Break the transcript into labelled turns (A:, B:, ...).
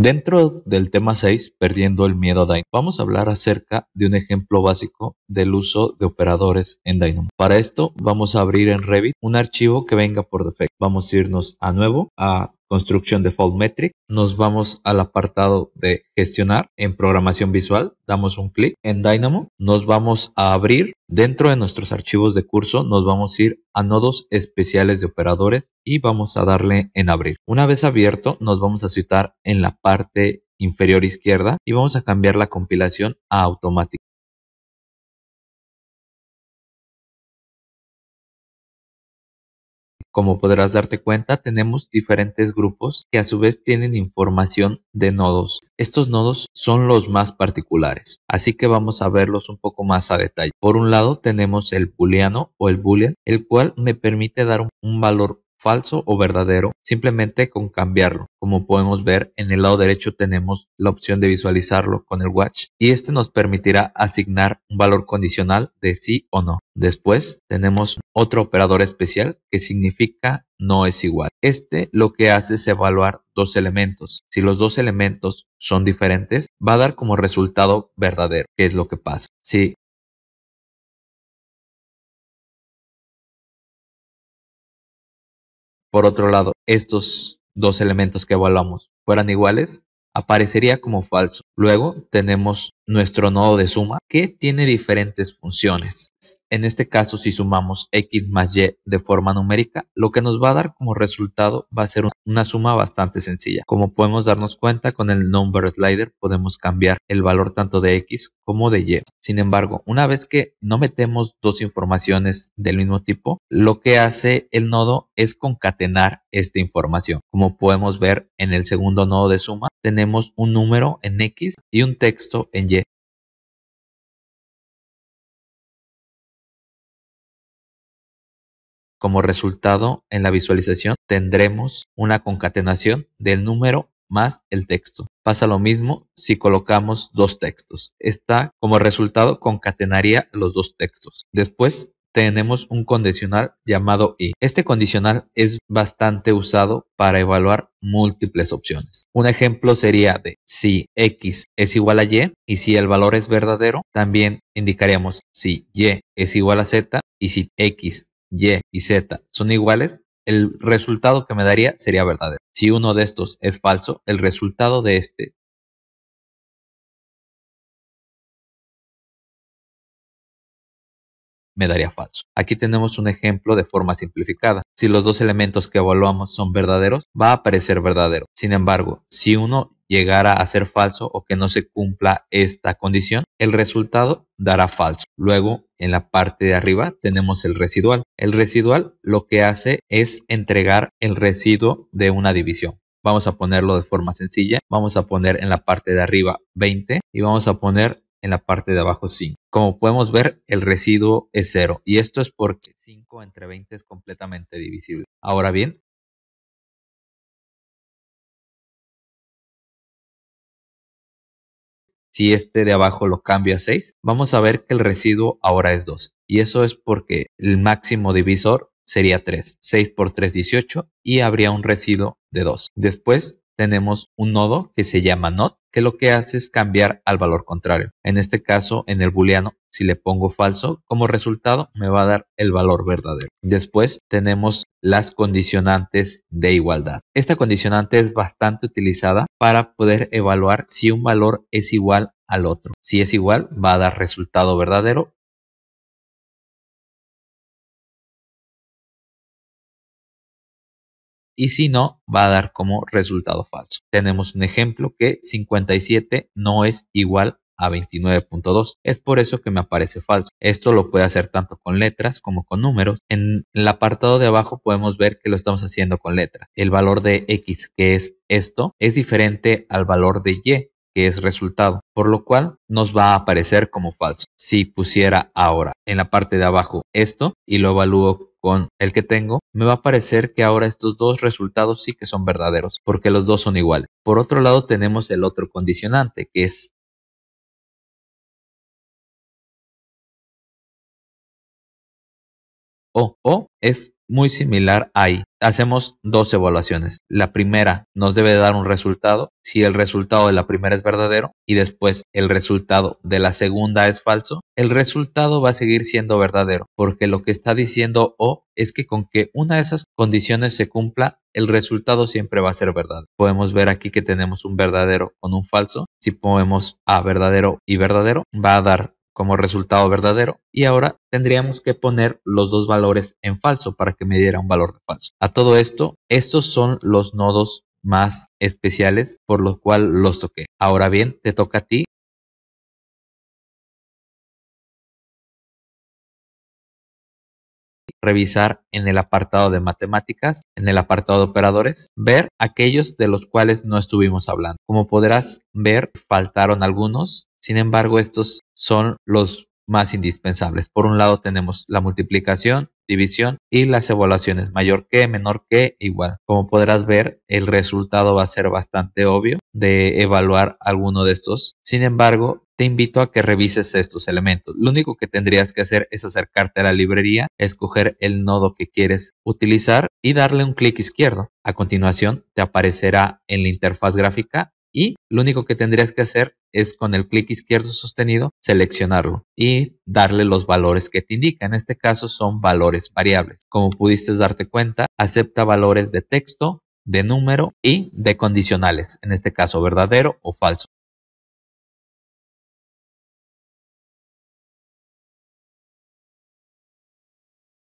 A: Dentro del tema 6, Perdiendo el miedo a Dynamo, vamos a hablar acerca de un ejemplo básico del uso de operadores en Dynamo. Para esto, vamos a abrir en Revit un archivo que venga por defecto. Vamos a irnos a nuevo a construcción de Metric. Nos vamos al apartado de gestionar en programación visual. Damos un clic en Dynamo. Nos vamos a abrir dentro de nuestros archivos de curso. Nos vamos a ir a nodos especiales de operadores y vamos a darle en abrir. Una vez abierto, nos vamos a citar en la parte inferior
B: izquierda y vamos a cambiar la compilación a automática. Como podrás darte cuenta, tenemos diferentes grupos que a su vez tienen información de nodos. Estos
A: nodos son los más particulares, así que vamos a verlos un poco más a detalle. Por un lado tenemos el booleano o el boolean, el cual me permite dar un valor falso o verdadero, simplemente con cambiarlo. Como podemos ver, en el lado derecho tenemos la opción de visualizarlo con el watch y este nos permitirá asignar un valor condicional de sí o no. Después tenemos otro operador especial que significa no es igual. Este lo que hace es evaluar dos elementos. Si los dos elementos son diferentes,
B: va a dar como resultado verdadero, que es lo que pasa. Si por otro lado, estos dos elementos que evaluamos fueran iguales, aparecería como
A: falso. Luego tenemos nuestro nodo de suma que tiene diferentes funciones. En este caso, si sumamos x más y de forma numérica, lo que nos va a dar como resultado va a ser un una suma bastante sencilla. Como podemos darnos cuenta, con el number slider podemos cambiar el valor tanto de x como de y. Sin embargo, una vez que no metemos dos informaciones del mismo tipo, lo que hace el nodo es concatenar
B: esta información. Como podemos ver en el segundo nodo de suma, tenemos un número en x y un texto en y. Como resultado, en la visualización
A: tendremos una concatenación del número más el texto. Pasa lo mismo si colocamos dos textos. Esta como resultado concatenaría los dos textos. Después tenemos un condicional llamado y. Este condicional es bastante usado para evaluar múltiples opciones. Un ejemplo sería de si x es igual a y y si el valor es verdadero, también indicaríamos si y es igual a z y si x y y Z son iguales, el resultado
B: que me daría sería verdadero. Si uno de estos es falso, el resultado de este me daría falso. Aquí tenemos un ejemplo de forma simplificada. Si los dos elementos que evaluamos
A: son verdaderos, va a aparecer verdadero. Sin embargo, si uno llegara a ser falso o que no se cumpla esta condición, el resultado dará falso. Luego, en la parte de arriba tenemos el residual. El residual lo que hace es entregar el residuo de una división. Vamos a ponerlo de forma sencilla. Vamos a poner en la parte de arriba 20 y vamos a poner en la parte de abajo 5. Como podemos ver, el residuo
B: es 0 y esto es porque 5 entre 20 es completamente divisible. Ahora bien, si este de abajo lo cambia a 6, vamos a ver que el residuo ahora es 2.
A: Y eso es porque el máximo divisor sería 3. 6 por 3, 18 y habría un residuo de 2. Después tenemos un nodo que se llama not, que lo que hace es cambiar al valor contrario. En este caso, en el booleano, si le pongo falso, como resultado me va a dar el valor verdadero. Después tenemos las condicionantes de igualdad. Esta condicionante es bastante utilizada para poder evaluar si un
B: valor es igual al otro. Si es igual, va a dar resultado verdadero y si no, va a dar como resultado falso. Tenemos un ejemplo que 57
A: no es igual a 29.2. Es por eso que me aparece falso. Esto lo puede hacer tanto con letras como con números. En el apartado de abajo podemos ver que lo estamos haciendo con letras. El valor de X, que es esto, es diferente al valor de Y, que es resultado, por lo cual nos va a aparecer como falso. Si pusiera ahora en la parte de abajo esto y lo evalúo con el que tengo, me va a parecer que ahora estos dos
B: resultados sí que son verdaderos, porque los dos son iguales. Por otro lado, tenemos el otro condicionante, que es o. O es muy similar ahí Hacemos
A: dos evaluaciones. La primera nos debe dar un resultado. Si el resultado de la primera es verdadero y después el resultado de la segunda es falso, el resultado va a seguir siendo verdadero porque lo que está diciendo O es que con que una de esas condiciones se cumpla, el resultado siempre va a ser verdad. Podemos ver aquí que tenemos un verdadero con un falso. Si ponemos a verdadero y verdadero, va a dar como resultado verdadero y ahora tendríamos que poner los dos valores en falso para que me diera un valor de falso. A todo esto,
B: estos son los nodos más especiales por los cuales los toqué. Ahora bien, te toca a ti revisar en el apartado de matemáticas, en el apartado
A: de operadores, ver aquellos de los cuales no estuvimos hablando. Como podrás ver, faltaron algunos sin embargo, estos son los más indispensables. Por un lado tenemos la multiplicación, división y las evaluaciones mayor que, menor que, igual. Como podrás ver, el resultado va a ser bastante obvio de evaluar alguno de estos. Sin embargo, te invito a que revises estos elementos. Lo único que tendrías que hacer es acercarte a la librería, escoger el nodo que quieres utilizar y darle un clic izquierdo. A continuación, te aparecerá en la interfaz gráfica y lo único que tendrías que hacer es con el clic izquierdo sostenido seleccionarlo y darle los valores que te indica. En este caso son valores variables. Como pudiste darte cuenta, acepta valores de
B: texto, de número y de condicionales, en este caso verdadero o falso.